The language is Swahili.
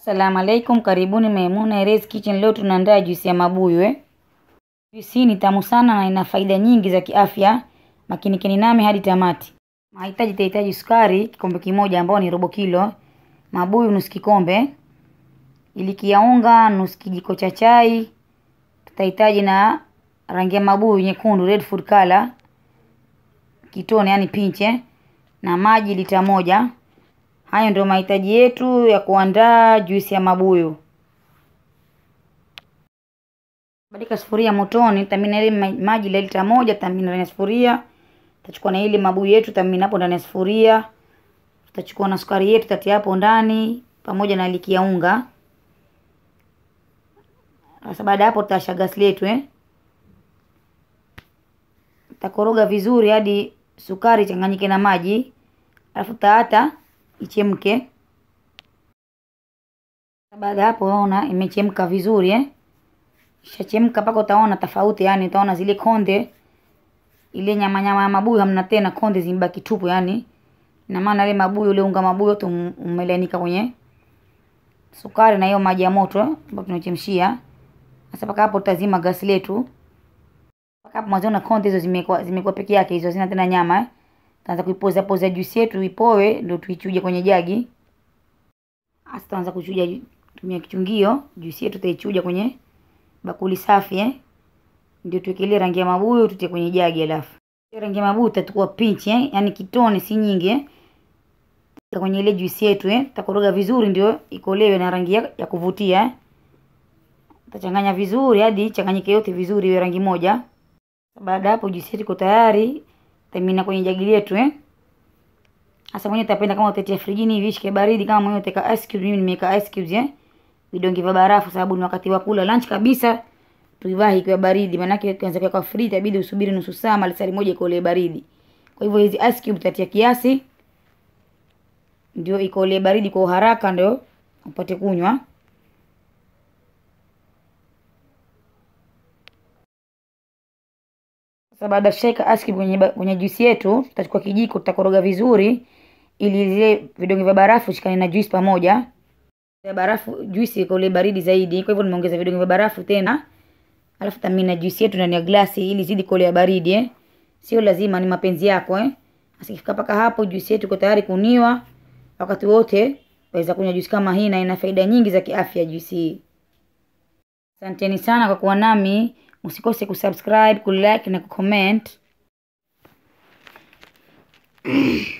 Assalamu alaikum, karibuni Maimuna Erez Kitchen. Leo tunaandaa juisi ya mabuyu eh. Juisi hii ni tamu sana na ina faida nyingi za kiafya. Makinikeni nami hadi tamati. Mahitaji: tahitaji sukari kikombe kimoja ambao ni robo kilo, mabuyu nusu kikombe, iliki ya unga nusu kijiko cha chai, tutahitaji na rangi ya mabuyu nyekundu, red food color, kitone yani pinche, eh? na maji lita moja. Hayo ndio mahitaji yetu ya kuandaa juisi ya mabuyu. Badika sufuria motoni, tamina ile maji la lita moja, tamina ndani ya sufuria. Tutachukua na ile mabuyu yetu, tamina hapo ndani ya sufuria. Tutachukua na sukari yetu, tatia hapo ndani pamoja na liki ya unga. Sasa baada hapo tutasha gas letu eh. Tutakoroga vizuri hadi sukari changanyike na maji. Alafu taata ichemke. Baada hapo unaona imechemka vizuri eh? Ishachemka mpaka utaona tofauti, yani utaona zile konde, ile nyama nyama ya mabuyu hamna tena, konde zimbaki tupu yani. Na maana ile mabuyu, ile unga mabuyu tu umelenika kwenye sukari na hiyo maji ya moto eh, ambayo tunachemshia. Sasa paka hapo tutazima gas letu. Paka hapo mwanzo na konde hizo zimekuwa zimekuwa peke yake, hizo zina tena nyama eh? tutaanza kuipoza poza juisi yetu ipoe, ndio tuichuje kwenye jagi. Sasa tutaanza kuchuja tumia kichungio, juisi yetu tutaichuja kwenye bakuli safi eh. Ndio tuwekelee rangi ya mabuyu tutie kwenye jagi alafu. Rangi ya mabuyu tutatukua pinch eh, yani kitone si nyingi eh. Kwenye ile juisi yetu eh, tutakoroga vizuri ndio ikolewe na rangi ya, ya kuvutia eh. Tachanganya vizuri hadi changanyike yote vizuri iwe rangi moja. Baada hapo juisi yetu iko tayari tamina kwenye jagi letu eh. Sasa mwenye utapenda kama utatia frijini hivi shike baridi, kama mwenye utaweka ice cube. Mimi nimeweka ice cubes eh, vidonge vya barafu, sababu ni wakati wa kula lunch kabisa, tuivaa ikiwa baridi. Maana yake kwa kwa friji itabidi usubiri nusu saa mali saa moja ikolee baridi. Kwa hivyo hizi ice cube utatia kiasi, ndio ikolee baridi kwa haraka, ndio upate kunywa. Sasa baada ya kushaweka kwenye, kwenye juisi yetu, tutachukua kijiko tutakoroga vizuri ili zile vidonge vya barafu shikane na juisi pamoja. Ya barafu juisi iko ile baridi zaidi, kwa hivyo nimeongeza vidonge vya barafu tena. Alafu na juisi yetu ndani ya glasi ili zidi kule ya baridi eh. Sio lazima, ni mapenzi yako eh. Asikifika paka hapo, juisi yetu iko tayari kuniwa. Wakati wote waweza kunywa juisi kama hii na ina faida nyingi za kiafya juisi hii. Asanteni sana kwa kuwa nami. Usikose kusubscribe, kulike na kucomment.